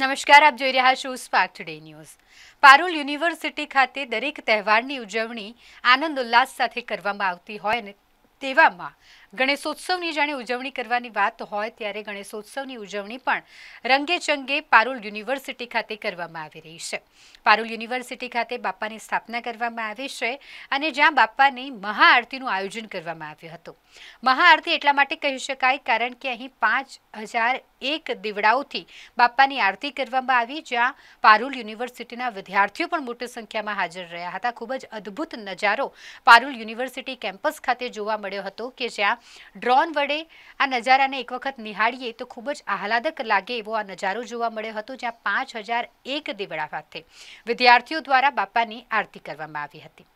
નમસ્કાર આપ જોઈ રહ્યા છો Spark Today News Parul university ખાતે દરેક તહેવારની ઉજવણી આનંદ ઉલ્લાસ સાથે કરવામાં આવતી હોય અને તેવામાં ગણેશોત્સવની જેણે ઉજવણી કરવાની વાત હોય ત્યારે ગણેશોત્સવની ઉજવણી પણ રંગેચંગે પારુલ યુનિવર્સિટી ખાતે કરવામાં આવી રહી છે પારુલ યુનિવર્સિટી ખાતે બાપ્પાની સ્થાપના કરવામાં આવી છે અને જ્યાં બાપ્પાની મહા આરતીનું આયોજન કરવામાં આવ્યું હતું મહા આરતી એટલા માટે કહી શકાય કારણ કે અહીં 5001 દીવડાઓથી બાપ્પાની આરતી કરવામાં આવી જ્યાં પારુલ યુનિવર્સિટીના વિદ્યાર્થીઓ પણ મોટી સંખ્યામાં હાજર રહ્યા હતા ખૂબ જ અદ્ભુત નજારો પારુલ યુનિવર્સિટી કેમ્પસ ખાતે જોવા મળ્યો હતો કે જ્યાં ડ્રોન વડે આ નજારાને એક વખત નિહાળીએ તો ખૂબ જ આહલાદક લાગે એવો આ નજારો જોવા મળ્યો હતો જ્યાં 5001 દેવડા હતા વિદ્યાર્થીઓ દ્વારા બાપાની આરતી કરવામાં આવી હતી